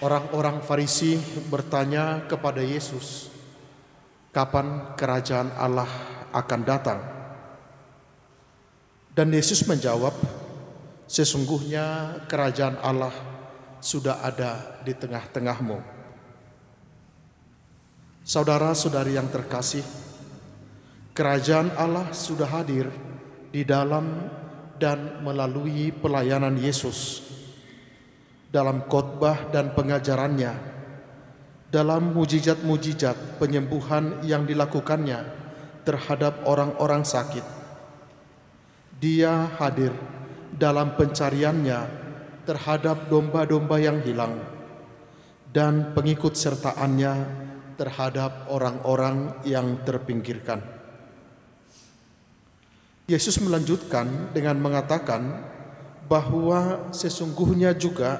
Orang-orang Farisi bertanya kepada Yesus, "Kapan kerajaan Allah akan datang?" Dan Yesus menjawab, "Sesungguhnya kerajaan Allah sudah ada di tengah-tengahmu." Saudara-saudari yang terkasih, kerajaan Allah sudah hadir di dalam dan melalui pelayanan Yesus dalam khotbah dan pengajarannya, dalam mujizat-mujizat penyembuhan yang dilakukannya terhadap orang-orang sakit. Dia hadir dalam pencariannya terhadap domba-domba yang hilang dan pengikut sertaannya terhadap orang-orang yang terpinggirkan. Yesus melanjutkan dengan mengatakan bahwa sesungguhnya juga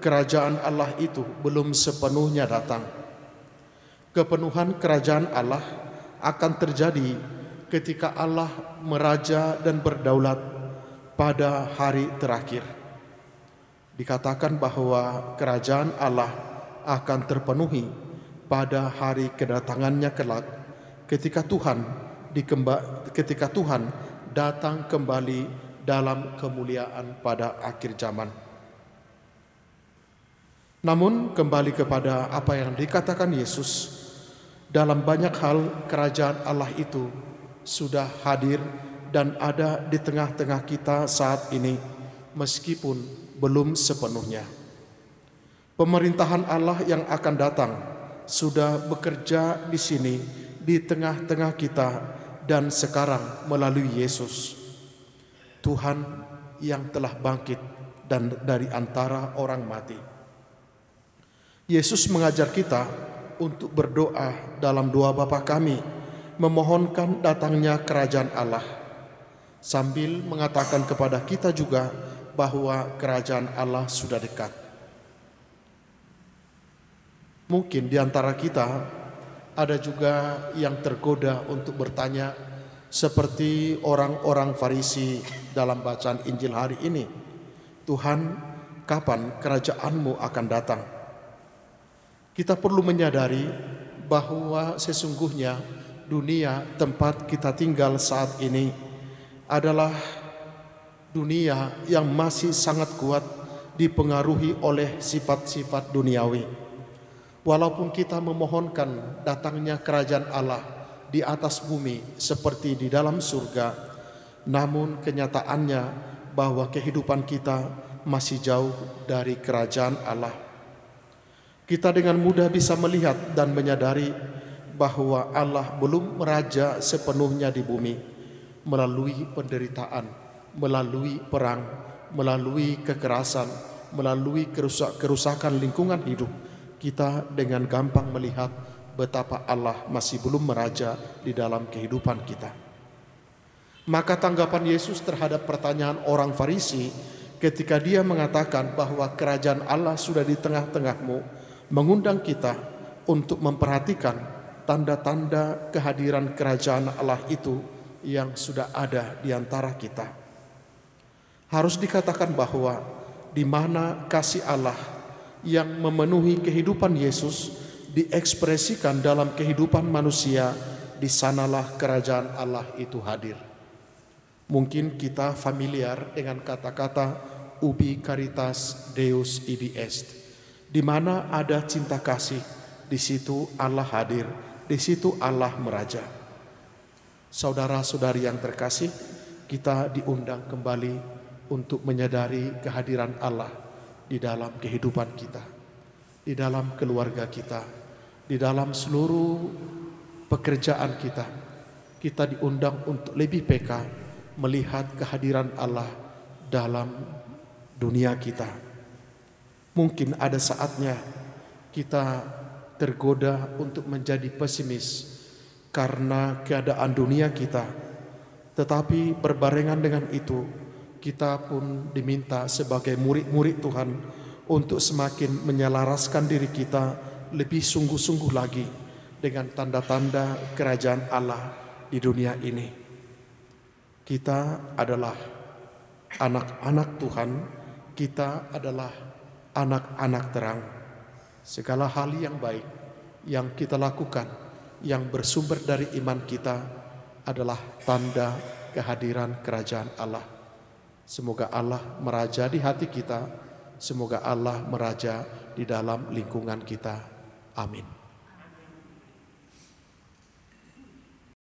kerajaan Allah itu belum sepenuhnya datang. Kepenuhan kerajaan Allah akan terjadi ketika Allah meraja dan berdaulat pada hari terakhir. Dikatakan bahwa kerajaan Allah akan terpenuhi pada hari kedatangannya kelak ketika Tuhan dikemba ketika Tuhan datang kembali dalam kemuliaan pada akhir zaman. Namun kembali kepada apa yang dikatakan Yesus dalam banyak hal kerajaan Allah itu sudah hadir dan ada di tengah-tengah kita saat ini meskipun belum sepenuhnya. Pemerintahan Allah yang akan datang sudah bekerja di sini di tengah-tengah kita dan sekarang melalui Yesus. Tuhan yang telah bangkit dan dari antara orang mati. Yesus mengajar kita untuk berdoa dalam doa Bapa kami, memohonkan datangnya kerajaan Allah, sambil mengatakan kepada kita juga bahwa kerajaan Allah sudah dekat. Mungkin di antara kita ada juga yang tergoda untuk bertanya seperti orang-orang Farisi dalam bacaan Injil hari ini. Tuhan, kapan kerajaanmu akan datang? Kita perlu menyadari bahwa sesungguhnya dunia tempat kita tinggal saat ini adalah dunia yang masih sangat kuat dipengaruhi oleh sifat-sifat duniawi. Walaupun kita memohonkan datangnya kerajaan Allah di atas bumi seperti di dalam surga, namun kenyataannya bahwa kehidupan kita masih jauh dari kerajaan Allah kita dengan mudah bisa melihat dan menyadari bahwa Allah belum meraja sepenuhnya di bumi melalui penderitaan, melalui perang, melalui kekerasan, melalui kerusakan lingkungan hidup. Kita dengan gampang melihat betapa Allah masih belum meraja di dalam kehidupan kita. Maka tanggapan Yesus terhadap pertanyaan orang Farisi ketika dia mengatakan bahwa kerajaan Allah sudah di tengah-tengahmu, mengundang kita untuk memperhatikan tanda-tanda kehadiran kerajaan Allah itu yang sudah ada di antara kita. Harus dikatakan bahwa di mana kasih Allah yang memenuhi kehidupan Yesus diekspresikan dalam kehidupan manusia, di sanalah kerajaan Allah itu hadir. Mungkin kita familiar dengan kata-kata ubi caritas Deus ibi est di mana ada cinta kasih, di situ Allah hadir, di situ Allah meraja. Saudara-saudari yang terkasih, kita diundang kembali untuk menyadari kehadiran Allah di dalam kehidupan kita, di dalam keluarga kita, di dalam seluruh pekerjaan kita. Kita diundang untuk lebih peka melihat kehadiran Allah dalam dunia kita Mungkin ada saatnya kita tergoda untuk menjadi pesimis karena keadaan dunia kita. Tetapi berbarengan dengan itu, kita pun diminta sebagai murid-murid Tuhan untuk semakin menyelaraskan diri kita lebih sungguh-sungguh lagi dengan tanda-tanda kerajaan Allah di dunia ini. Kita adalah anak-anak Tuhan, kita adalah anak-anak terang. Segala hal yang baik yang kita lakukan yang bersumber dari iman kita adalah tanda kehadiran kerajaan Allah. Semoga Allah meraja di hati kita, semoga Allah meraja di dalam lingkungan kita. Amin.